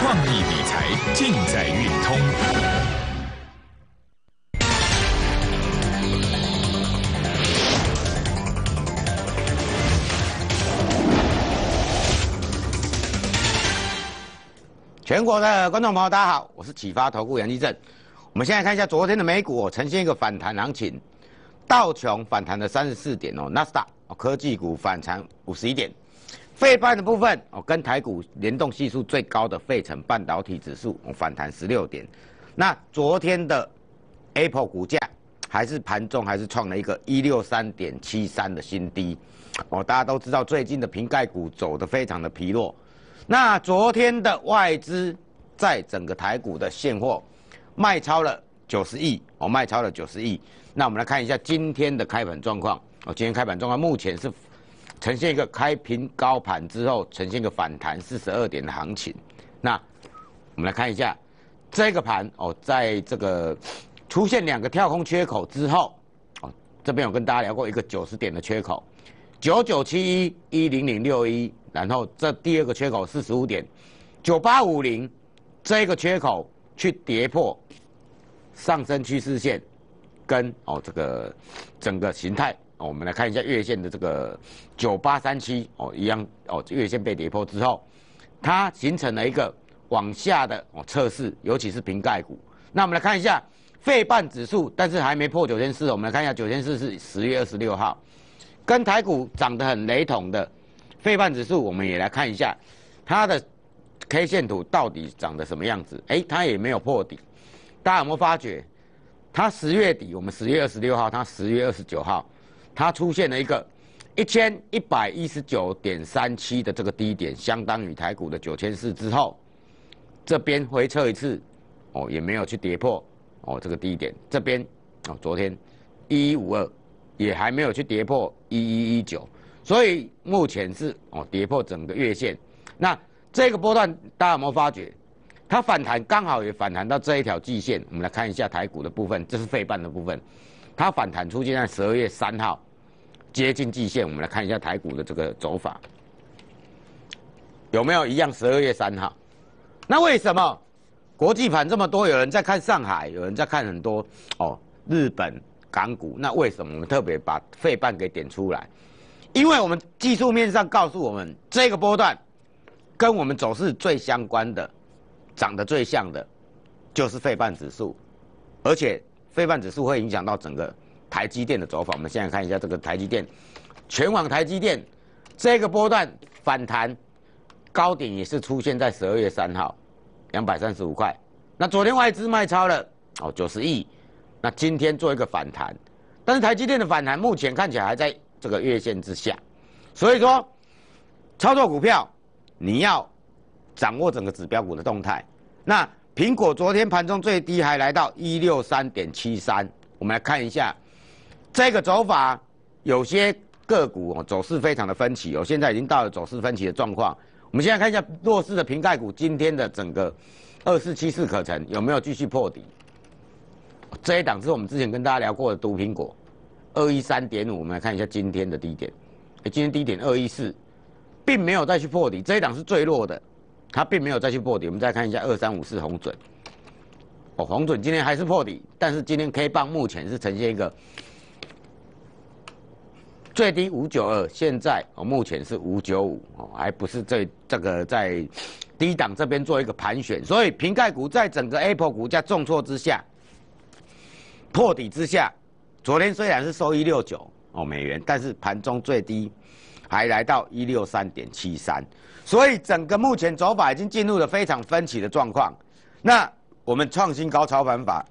创意理财尽在运通。全国的观众朋友，大家好，我是启发投顾杨积正。我们先在看一下昨天的美股哦，呈现一个反弹行情，道琼反弹了三十四点哦，纳斯达哦科技股反弹五十一点。费半的部分哦，跟台股联动系数最高的费城半导体指数，我反弹十六点。那昨天的 Apple 股价还是盘中还是创了一个一六三点七三的新低。哦，大家都知道最近的瓶盖股走的非常的疲弱。那昨天的外资在整个台股的现货卖超了九十亿，哦，卖超了九十亿。那我们来看一下今天的开盘状况。哦，今天开盘状况目前是。呈现一个开平高盘之后，呈现个反弹四十二点的行情。那我们来看一下这个盘哦，在这个出现两个跳空缺口之后，哦，这边有跟大家聊过一个九十点的缺口，九九七一一零零六一，然后这第二个缺口四十五点九八五零，这个缺口去跌破上升趋势线，跟哦这个整个形态。哦，我们来看一下月线的这个九八三七哦，一样哦。月线被跌破之后，它形成了一个往下的哦测试，尤其是平盖股。那我们来看一下费半指数，但是还没破九千四。我们来看一下九千四是十月二十六号，跟台股长得很雷同的费半指数，我们也来看一下它的 K 线图到底长得什么样子？哎，它也没有破底。大家有没有发觉？它十月底，我们十月二十六号，它十月二十九号。它出现了一个一千一百一十九点三七的这个低点，相当于台股的九千四之后，这边回撤一次，哦，也没有去跌破，哦，这个低点，这边，哦，昨天一一五二也还没有去跌破一一一九，所以目前是哦跌破整个月线。那这个波段大家有没有发觉，它反弹刚好也反弹到这一条季线？我们来看一下台股的部分，这是费半的部分，它反弹出现在十二月三号。接近季线，我们来看一下台股的这个走法，有没有一样？十二月三号，那为什么国际盘这么多？有人在看上海，有人在看很多哦，日本、港股，那为什么我们特别把费半给点出来？因为我们技术面上告诉我们，这个波段跟我们走势最相关的、长得最像的，就是费半指数，而且费半指数会影响到整个。台积电的走法，我们现在看一下这个台积电，全网台积电这个波段反弹，高点也是出现在十二月三号，两百三十五块。那昨天外资卖超了，哦九十亿，那今天做一个反弹，但是台积电的反弹目前看起来还在这个月线之下，所以说操作股票你要掌握整个指标股的动态。那苹果昨天盘中最低还来到一六三点七三，我们来看一下。这个走法，有些个股走势非常的分歧哦，现在已经到了走势分歧的状况。我们现在看一下弱势的瓶盖股今天的整个二四七四可成有没有继续破底？这一档是我们之前跟大家聊过的毒苹果，二一三点五，我们来看一下今天的低点。今天低点二一四，并没有再去破底。这一档是最弱的，它并没有再去破底。我们再看一下二三五四红准，哦，红准今天还是破底，但是今天 K 棒目前是呈现一个。最低五九二，现在哦目前是五九五哦，还不是最这个在低档这边做一个盘选，所以平盖股在整个 Apple 股价重挫之下破底之下，昨天虽然是收一六九哦美元，但是盘中最低还来到一六三点七三，所以整个目前走法已经进入了非常分歧的状况。那我们创新高超盘法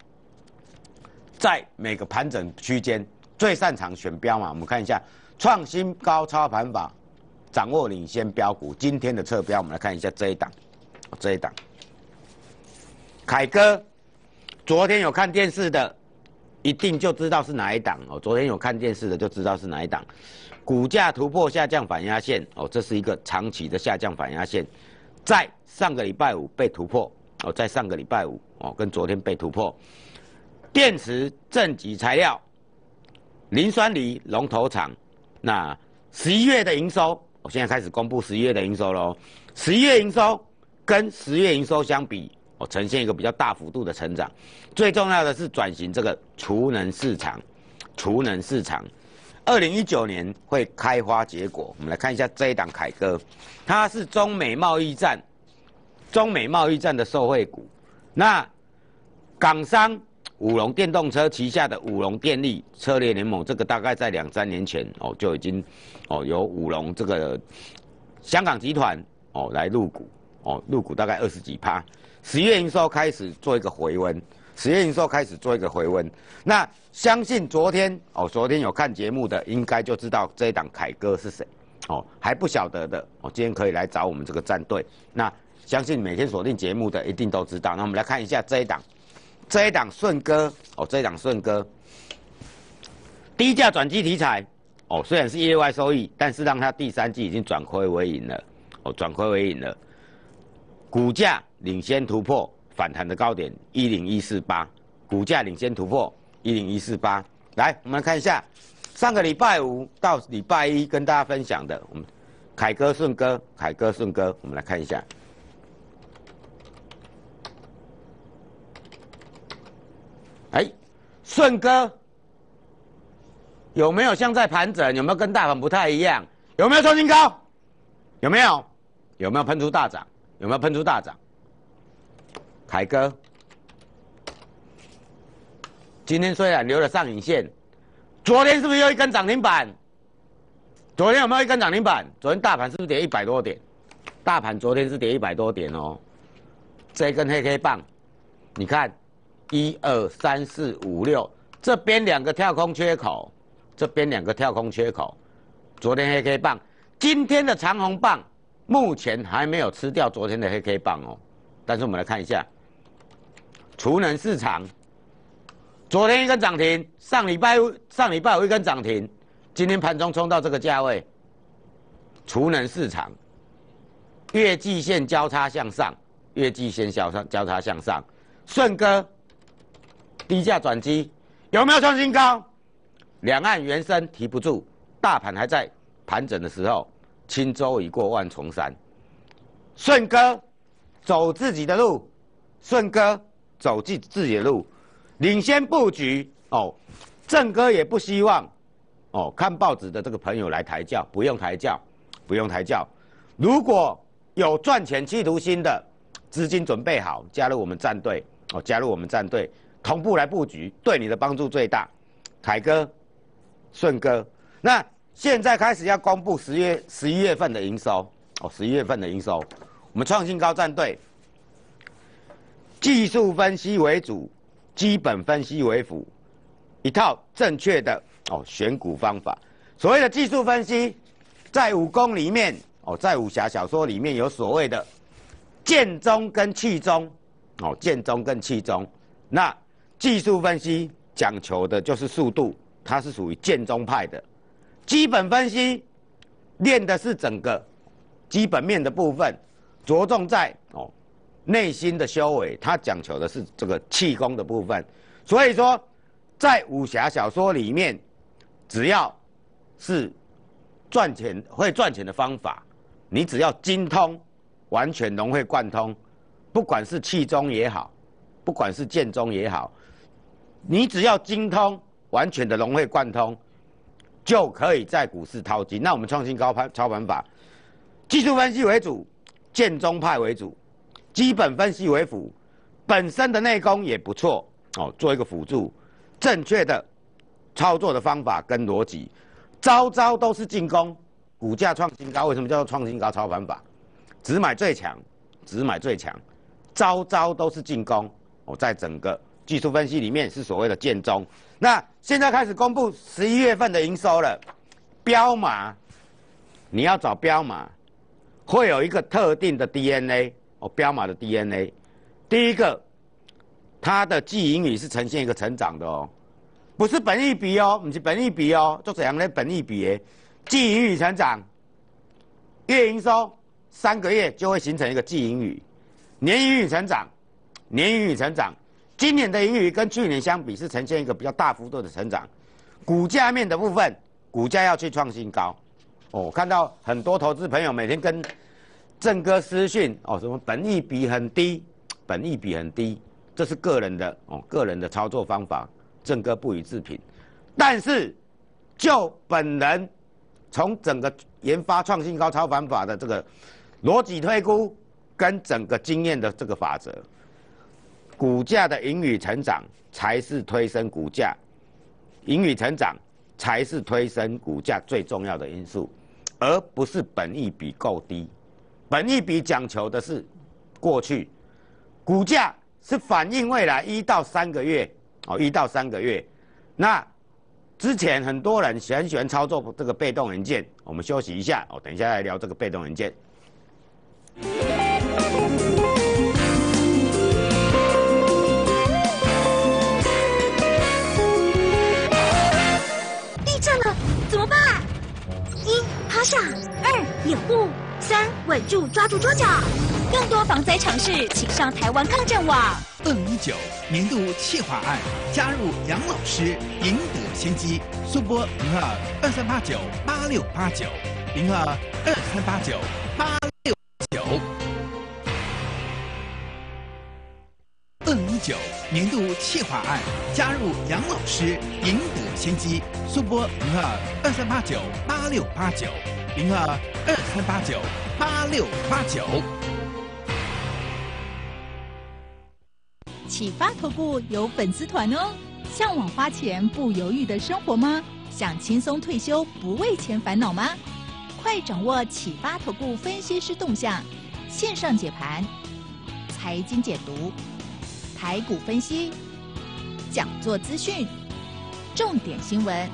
在每个盘整区间。最擅长选标嘛？我们看一下创新高超盘法，掌握领先标股。今天的测标，我们来看一下这一档，这一档。凯哥，昨天有看电视的，一定就知道是哪一档哦。昨天有看电视的就知道是哪一档。股价突破下降反压线哦，这是一个长期的下降反压线，在上个礼拜五被突破哦，在上个礼拜五哦，跟昨天被突破。电池正极材料。磷酸锂龙头厂，那十一月的营收，我现在开始公布十一月的营收喽。十一月营收跟十月营收相比，我呈现一个比较大幅度的成长。最重要的是转型这个储能市场，储能市场，二零一九年会开花结果。我们来看一下这一档凯歌，它是中美贸易战，中美贸易战的受惠股。那港商。五龙电动车旗下的五龙电力车联联盟，这个大概在两三年前哦就已经哦由五龙这个香港集团哦来入股哦入股大概二十几趴。十月营收开始做一个回温，十月营收开始做一个回温。那相信昨天哦昨天有看节目的应该就知道这一档凯哥是谁哦还不晓得的哦今天可以来找我们这个战队。那相信每天锁定节目的一定都知道。那我们来看一下这一档。这一档顺哥哦，这一档顺哥，低价转机题材哦，虽然是意外收益，但是让它第三季已经转亏为盈了哦，转亏为盈了，股价领先突破反弹的高点一零一四八，股价领先突破一零一四八，来我们来看一下上个礼拜五到礼拜一跟大家分享的，我们凯哥顺哥凯哥顺哥，我们来看一下。顺哥，有没有像在盘整？有没有跟大盘不太一样？有没有创新高？有没有？有没有喷出大涨？有没有喷出大涨？凯哥，今天虽然留了上影线，昨天是不是又一根涨停板？昨天有没有一根涨停板？昨天大盘是不是跌一百多点？大盘昨天是跌一百多点哦，这一根黑黑棒，你看。一二三四五六，这边两个跳空缺口，这边两个跳空缺口，昨天黑 K 棒，今天的长红棒，目前还没有吃掉昨天的黑 K 棒哦。但是我们来看一下，储能市场，昨天一根涨停，上礼拜上礼拜有一根涨停，今天盘中冲到这个价位。储能市场，月季线交叉向上，月季线交叉交叉向上，顺哥。低价转机有没有创新高？两岸原生提不住，大盘还在盘整的时候，轻舟已过万重山。顺哥走自己的路，顺哥走自自己的路，领先布局哦。正哥也不希望哦，看报纸的这个朋友来抬轿，不用抬轿，不用抬轿。如果有赚钱企图心的，资金准备好加入我们战队哦，加入我们战队。同步来布局对你的帮助最大，凯哥、顺哥，那现在开始要公布十月、十一月份的营收哦，十一月份的营收，我们创新高战队，技术分析为主，基本分析为辅，一套正确的哦选股方法。所谓的技术分析，在武功里面哦，在武侠小说里面有所谓的剑宗跟气宗哦，剑宗跟气宗那。技术分析讲求的就是速度，它是属于剑中派的；基本分析练的是整个基本面的部分，着重在哦内心的修为。它讲求的是这个气功的部分。所以说，在武侠小说里面，只要是赚钱会赚钱的方法，你只要精通，完全融会贯通，不管是气宗也好。不管是建中也好，你只要精通完全的融会贯通，就可以在股市淘金。那我们创新高盘操盘法，技术分析为主，建中派为主，基本分析为辅，本身的内功也不错哦，做一个辅助，正确的操作的方法跟逻辑，招招都是进攻，股价创新高。为什么叫做创新高操盘法？只买最强，只买最强，招招都是进攻。我在整个技术分析里面是所谓的建中。那现在开始公布十一月份的营收了，彪马，你要找彪马，会有一个特定的 DNA 哦，彪马的 DNA，第一个，它的季盈语是呈现一个成长的哦，不是本亿比哦，不是本亿比哦，就怎样呢？本亿比，季盈语成长，月营收三个月就会形成一个季盈语，年盈语成长。年余成长，今年的盈余跟去年相比是呈现一个比较大幅度的成长。股价面的部分，股价要去创新高。哦，看到很多投资朋友每天跟正哥私讯，哦，什么本益比很低，本益比很低，这是个人的哦，个人的操作方法，正哥不予置评。但是，就本人从整个研发创新高超凡法的这个逻辑推估，跟整个经验的这个法则。股价的盈余成长才是推升股价，盈余成长才是推升股价最重要的因素，而不是本益比够低。本益比讲求的是过去股价是反映未来一到三个月哦，一到三个月。那之前很多人很喜欢操作这个被动文件，我们休息一下哦，等一下再聊这个被动文件。上二掩护三稳住，抓住桌角。更多防灾常识，请上台湾抗震网。二零一九年度企划案，加入杨老师，赢得先机。速拨零二二三八九八六八九，零二二三八九八。九年度企划案加入杨老师，赢得先机。速拨零二二三八九八六八九，零二二三八九八六八九。启发头部有粉丝团哦，向往花钱不犹豫的生活吗？想轻松退休不为钱烦恼吗？快掌握启发头部分析师动向，线上解盘，财经解读。台股分析、讲座资讯、重点新闻、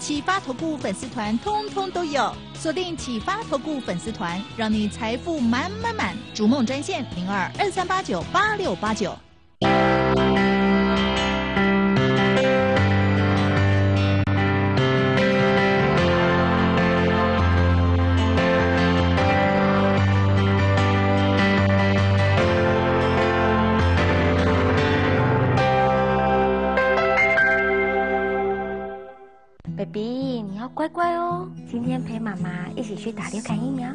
启发投顾粉丝团，通通都有。锁定启发投顾粉丝团，让你财富满满满。逐梦专线零二二三八九八六八九。比，你要乖乖哦！今天陪妈妈一起去打流感疫苗，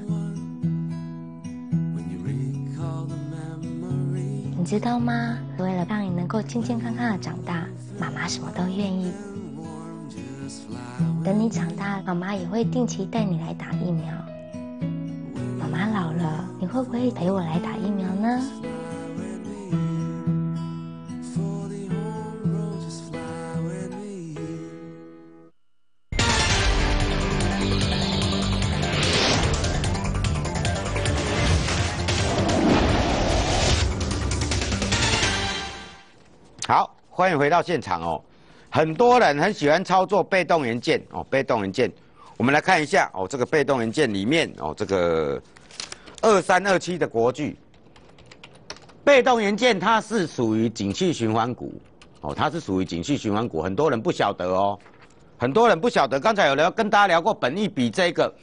你知道吗？为了让你能够健健康康的长大，妈妈什么都愿意。等你长大，妈妈也会定期带你来打疫苗。妈妈老了，你会不会陪我来打疫苗呢？回到现场哦，很多人很喜欢操作被动元件哦，被动元件，我们来看一下哦，这个被动元件里面哦，这个二三二七的国巨，被动元件它是属于景气循环股哦，它是属于景气循环股，很多人不晓得哦，很多人不晓得，刚才有聊跟大家聊过，本意比这个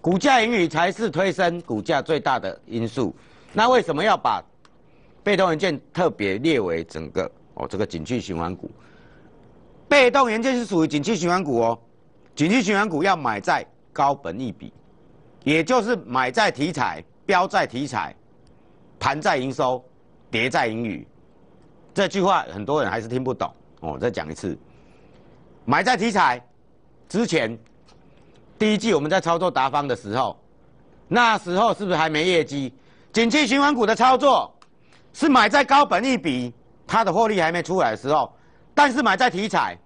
股价盈余才是推升股价最大的因素，那为什么要把被动元件特别列为整个？哦，这个景气循环股，被动元件是属于景气循环股哦。景气循环股要买在高本一笔，也就是买在题材、标在题材、盘在营收、叠在盈余。这句话很多人还是听不懂。我再讲一次，买在题材之前，第一季我们在操作达方的时候，那时候是不是还没业绩？景气循环股的操作是买在高本一笔。它的获利还没出来的时候，但是买在题材，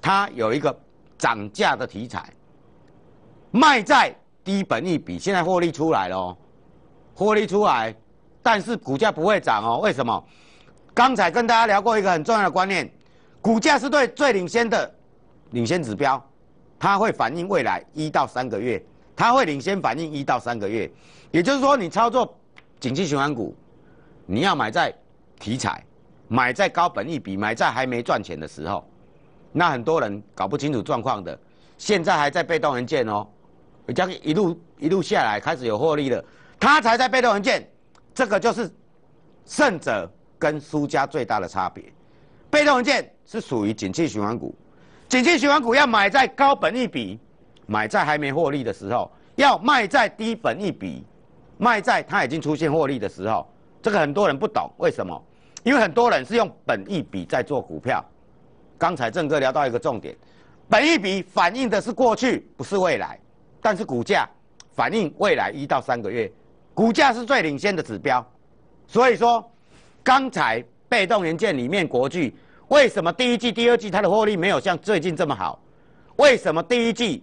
它有一个涨价的题材，卖在低本一笔，现在获利出来了，哦，获利出来，但是股价不会涨哦？为什么？刚才跟大家聊过一个很重要的观念，股价是对最领先的领先指标，它会反映未来一到三个月，它会领先反映一到三个月，也就是说，你操作景气循环股，你要买在题材。买在高本一比，买在还没赚钱的时候，那很多人搞不清楚状况的，现在还在被动文件哦，而将一路一路下来开始有获利了，他才在被动文件，这个就是胜者跟输家最大的差别。被动文件是属于景气循环股，景气循环股要买在高本一比，买在还没获利的时候，要卖在低本一比，卖在他已经出现获利的时候，这个很多人不懂为什么。因为很多人是用本一笔在做股票，刚才郑哥聊到一个重点，本一笔反映的是过去，不是未来，但是股价反映未来一到三个月，股价是最领先的指标，所以说，刚才被动元件里面国巨为什么第一季、第二季它的获利没有像最近这么好？为什么第一季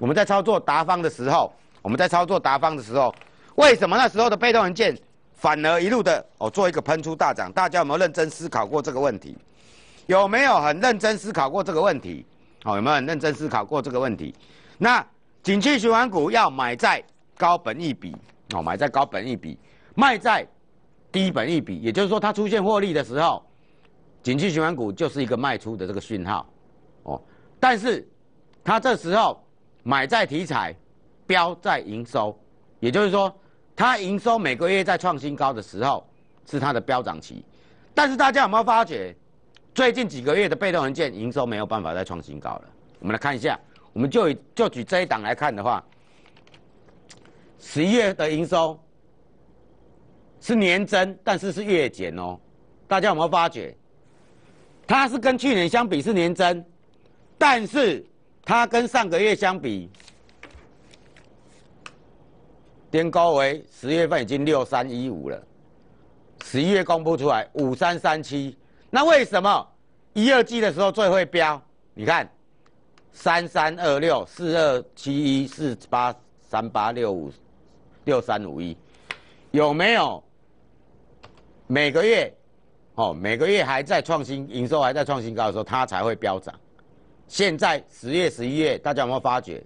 我们在操作达方的时候，我们在操作达方的时候，为什么那时候的被动元件？反而一路的哦，做一个喷出大涨，大家有没有认真思考过这个问题？有没有很认真思考过这个问题？哦，有没有很认真思考过这个问题？那景气循环股要买在高本一笔哦，买在高本一笔，卖在低本一笔，也就是说它出现获利的时候，景气循环股就是一个卖出的这个讯号哦。但是它这时候买在题材，标在营收，也就是说。它营收每个月在创新高的时候是它的飙涨期，但是大家有没有发觉，最近几个月的被动文件营收没有办法再创新高了？我们来看一下，我们就以就举这一档来看的话，十一月的营收是年增，但是是月减哦。大家有没有发觉，它是跟去年相比是年增，但是它跟上个月相比？巅高为十月份已经六三一五了，十一月公布出来五三三七，那为什么一二季的时候最会飙？你看三三二六四二七一四八三八六五六三五一，有没有每个月哦每个月还在创新营收还在创新高的时候，它才会飙涨。现在十月十一月，大家有没有发觉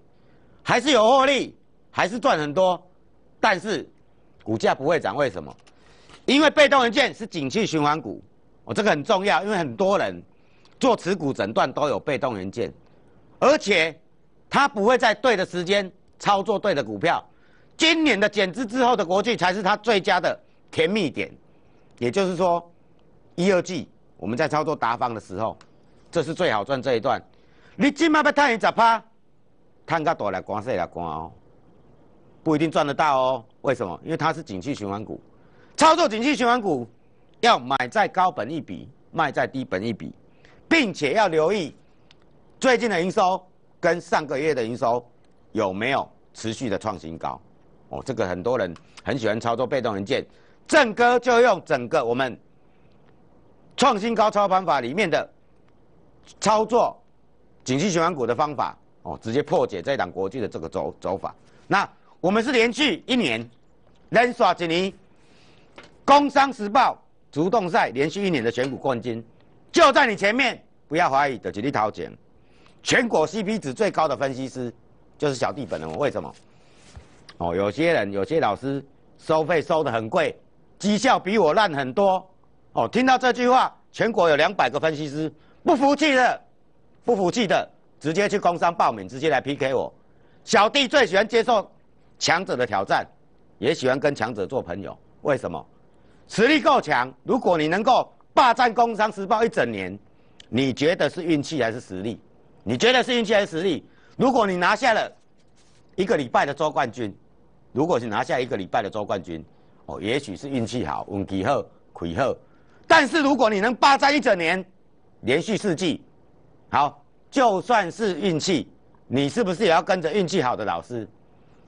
还是有获利，还是赚很多？但是，股价不会涨，为什么？因为被动元件是景气循环股，哦，这个很重要，因为很多人做持股诊断都有被动元件，而且他不会在对的时间操作对的股票。今年的减资之后的国际才是他最佳的甜蜜点，也就是说，一二季我们在操作达方的时候，这是最好赚这一段。你今麦要探一早趴，探个多来光，说来光哦。不一定赚得到哦？为什么？因为它是景气循环股，操作景气循环股要买在高本一笔，卖在低本一笔，并且要留意最近的营收跟上个月的营收有没有持续的创新高哦。这个很多人很喜欢操作被动元件，正哥就用整个我们创新高操盘法里面的操作景气循环股的方法哦，直接破解这档国际的这个走走法。那我们是连续一年，连续几年，《工商时报》主动赛连续一年的选股冠军，就在你前面，不要怀疑的，全力掏钱。全国 CP 值最高的分析师就是小弟本人。为什么？哦，有些人有些老师收费收的很贵，绩效比我烂很多。哦，听到这句话，全国有两百个分析师不服气的，不服气的直接去工商报名，直接来 PK 我。小弟最喜欢接受。强者的挑战，也喜欢跟强者做朋友。为什么？实力够强。如果你能够霸占《工商时报》一整年，你觉得是运气还是实力？你觉得是运气还是实力？如果你拿下了一个礼拜的周冠军，如果是拿下一个礼拜的周冠军，哦，也许是运气好、运气好、运气好。但是如果你能霸占一整年，连续四季，好，就算是运气，你是不是也要跟着运气好的老师？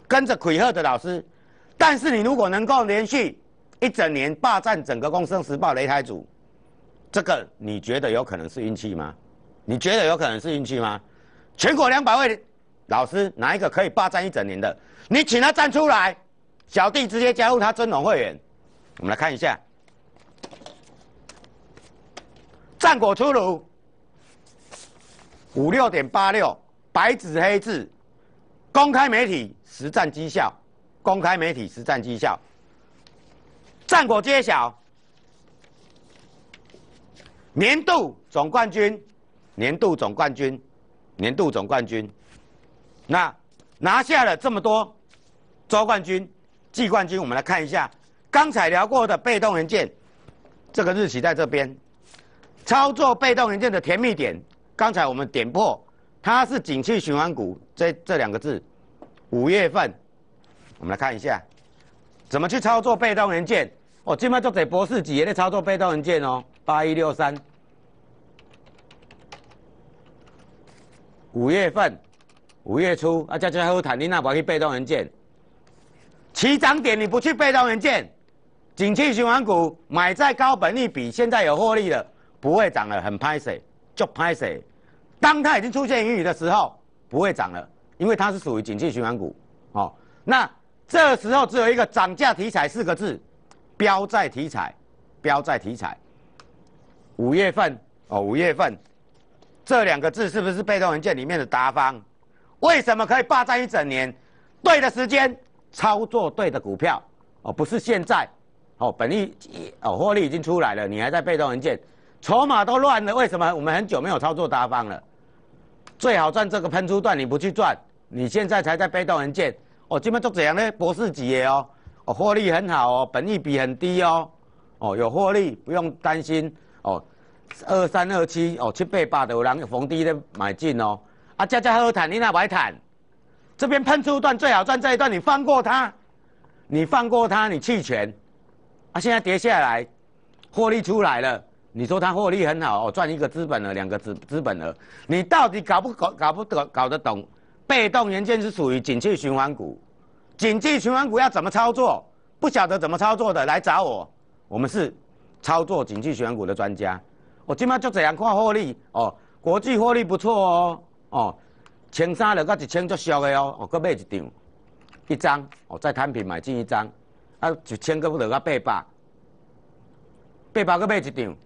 跟着奎赫的老师，但是你如果能够连续一整年霸占整个《工商时报》擂台组，这个你觉得有可能是运气吗？你觉得有可能是运气吗？全国两百位老师，哪一个可以霸占一整年的？你请他站出来，小弟直接加入他尊龙会员。我们来看一下，战果出炉，五六点八六，白纸黑字，公开媒体。实战绩效，公开媒体实战绩效，战果揭晓，年度总冠军，年度总冠军，年度总冠军，那拿下了这么多，周冠军、季冠军，我们来看一下刚才聊过的被动元件，这个日期在这边，操作被动元件的甜蜜点，刚才我们点破它是景气循环股，这这两个字。五月份，我们来看一下，怎么去操作被动元件。我今麦做给博士级的在操作被动元件哦，八一六三。五月份，五月初啊，加加和坦丁纳不去被动元件。起涨点你不去被动元件，景气循环股买在高本利比，现在有获利了，不会涨了，很拍谁就拍谁。当它已经出现盈余的时候，不会涨了。因为它是属于景气循环股，哦，那这时候只有一个涨价题材四个字，标债题材，标债题材，五月份哦，五月份，这两个字是不是被动文件里面的达方？为什么可以霸占一整年？对的时间，操作对的股票，哦，不是现在，哦，本利哦，获利已经出来了，你还在被动文件，筹码都乱了，为什么？我们很久没有操作答方了，最好赚这个喷出段，你不去赚。你现在才在被动横件，哦，这边做怎样呢？博士级的哦，哦，获利很好哦，本益比很低哦，哦，有获利，不用担心哦。二三二七哦，七倍八都有人逢低的买进哦。啊，加加喝坦、你纳白坦，这边喷出一段最好赚这一段，你放过他，你放过他，你弃权。啊，现在跌下来，获利出来了，你说他获利很好哦，赚一个资本额，两个资资本额，你到底搞不搞搞不得搞得懂？被动元件是属于景气循环股，景气循环股要怎么操作？不晓得怎么操作的来找我，我们是操作景气循环股的专家。我今麦就这样看获利哦，国际获利不错哦哦，千三了，到一千就俗的哦，哦，搁买一张，一张哦，再摊平买进一张，啊，一千个要到八百，八百搁买一张，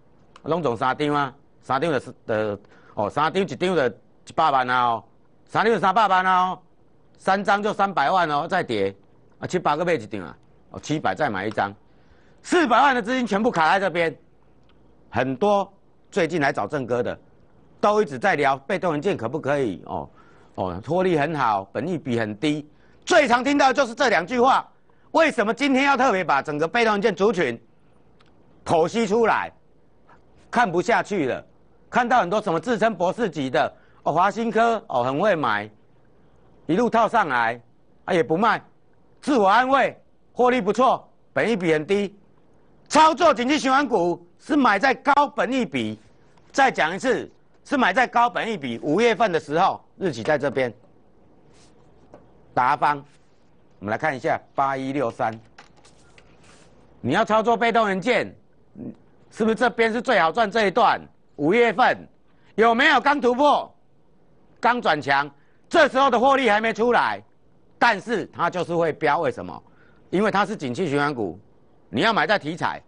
拢总三张啊，三张了是的哦，三张一张了，一百万啊哦。三六三八八呢，哦，三张就三百万哦，再叠，啊七八个倍子顶啊，哦七百再买一张，四百万的资金全部卡在这边，很多最近来找正哥的，都一直在聊被动文件可不可以，哦哦，脱利很好，本利比很低，最常听到就是这两句话，为什么今天要特别把整个被动文件族群剖析出来？看不下去了，看到很多什么自称博士级的。哦，华新科哦，很会买，一路套上来啊，也不卖，自我安慰，获利不错，本益比很低。操作紧急循环股是买在高本益比。再讲一次，是买在高本益比。五月份的时候，日企在这边。达方，我们来看一下八一六三。你要操作被动元件，是不是这边是最好赚这一段？五月份有没有刚突破？刚转强，这时候的获利还没出来，但是它就是会飙，为什么？因为它是景气循环股，你要买在题材，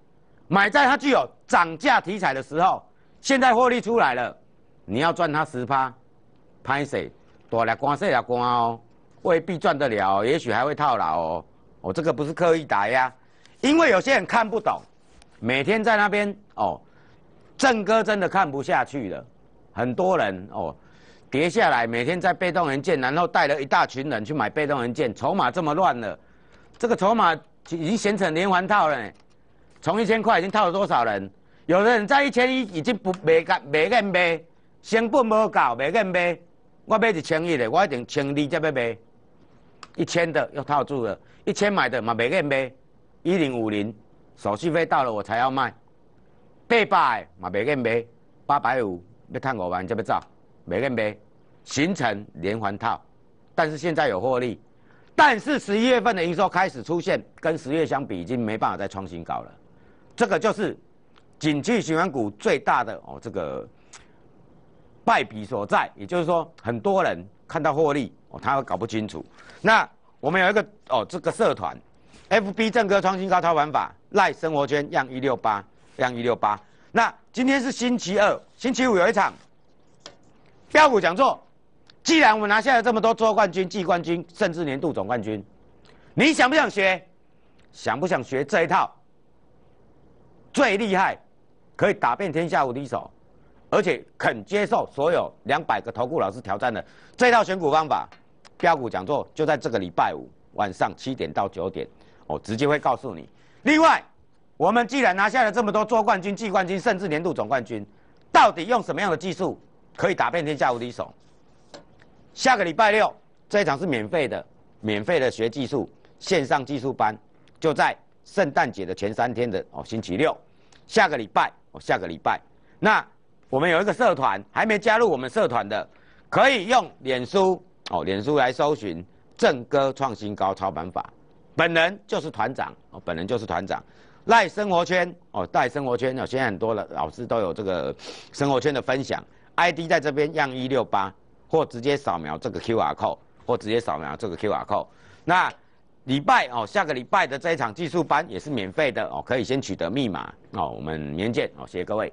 买在它具有涨价题材的时候。现在获利出来了，你要赚它十趴，拍谁多了光，射了光哦，未必赚得了，也许还会套牢哦。我这个不是刻意打压，因为有些人看不懂，每天在那边哦，正哥真的看不下去了，很多人哦。跌下来，每天在被动人借，然后带了一大群人去买被动人借，筹码这么乱了，这个筹码已经形成连环套了。从一千块已经套了多少人？有的人在一千，已经不没敢、没敢卖，成本无够，没敢卖。我买一千一的，我一定千亿才要卖。一千的又套住了，一千买的嘛没敢卖，一零五零，手续费到了我才要卖，八百嘛没敢卖，八百五，要赚五万才要走，没敢卖。形成连环套，但是现在有获利，但是十一月份的营收开始出现，跟十月相比已经没办法再创新高了，这个就是景气循环股最大的哦这个败笔所在。也就是说，很多人看到获利哦，他会搞不清楚。那我们有一个哦这个社团，FB 正哥创新高操玩法，赖生活圈样一六八样一六八。那今天是星期二，星期五有一场标股讲座。既然我们拿下了这么多周冠军、季冠军，甚至年度总冠军，你想不想学？想不想学这一套最厉害，可以打遍天下无敌手，而且肯接受所有两百个投顾老师挑战的这套选股方法、标股讲座，就在这个礼拜五晚上七点到九点哦，直接会告诉你。另外，我们既然拿下了这么多周冠军、季冠军，甚至年度总冠军，到底用什么样的技术可以打遍天下无敌手？下个礼拜六，这一场是免费的，免费的学技术线上技术班，就在圣诞节的前三天的哦，星期六，下个礼拜哦，下个礼拜，那我们有一个社团，还没加入我们社团的，可以用脸书哦，脸书来搜寻正哥创新高操盘法，本人就是团长哦，本人就是团长，赖生活圈哦，赖生活圈，哦，现在很多的老师都有这个生活圈的分享，ID 在这边样一六八。或直接扫描这个 QR code，或直接扫描这个 QR code。那礼拜哦，下个礼拜的这一场技术班也是免费的哦，可以先取得密码哦。我们明天见哦，谢谢各位。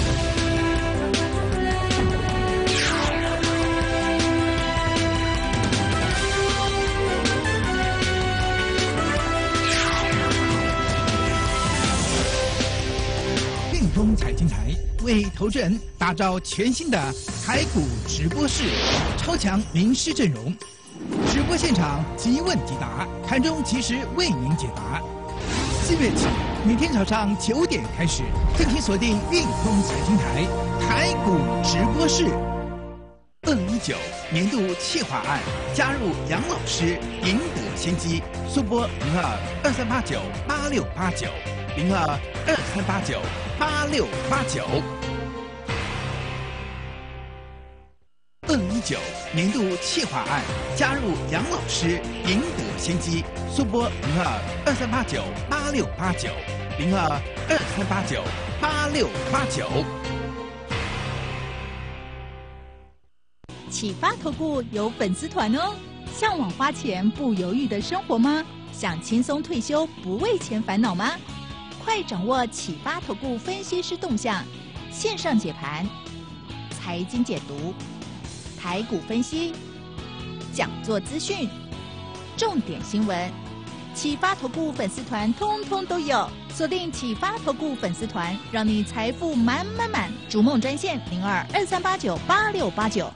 为投资人打造全新的台股直播室，超强名师阵容，直播现场即问即答，盘中及时为您解答。四月起，每天早上九点开始，敬请锁定运通财经台台股直播室。二零一九年度企划案，加入杨老师，赢得先机。速拨零二二三八九八六八九零二二三八九八六八九。二零一九年度企划案，加入杨老师赢得先机，速拨零二二三八九八六八九，零二二三八九八六八九。启发投顾有粉丝团哦，向往花钱不犹豫的生活吗？想轻松退休不为钱烦恼吗？快掌握启发投顾分析师动向，线上解盘，财经解读。台股分析、讲座资讯、重点新闻、启发投顾粉丝团，通通都有。锁定启发投顾粉丝团，让你财富满满满。逐梦专线零二二三八九八六八九。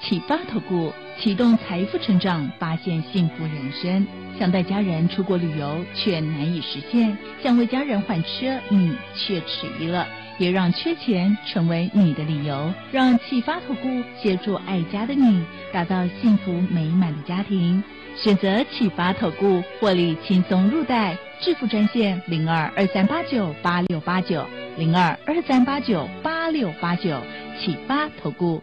启发投顾，启动财富成长，发现幸福人生。想带家人出国旅游，却难以实现；想为家人换车，你却迟疑了。也让缺钱成为你的理由，让启发投顾协助爱家的你，打造幸福美满的家庭。选择启发投顾，获利轻松入袋。致富专线：零二二三八九八六八九，零二二三八九八六八九，启发投顾。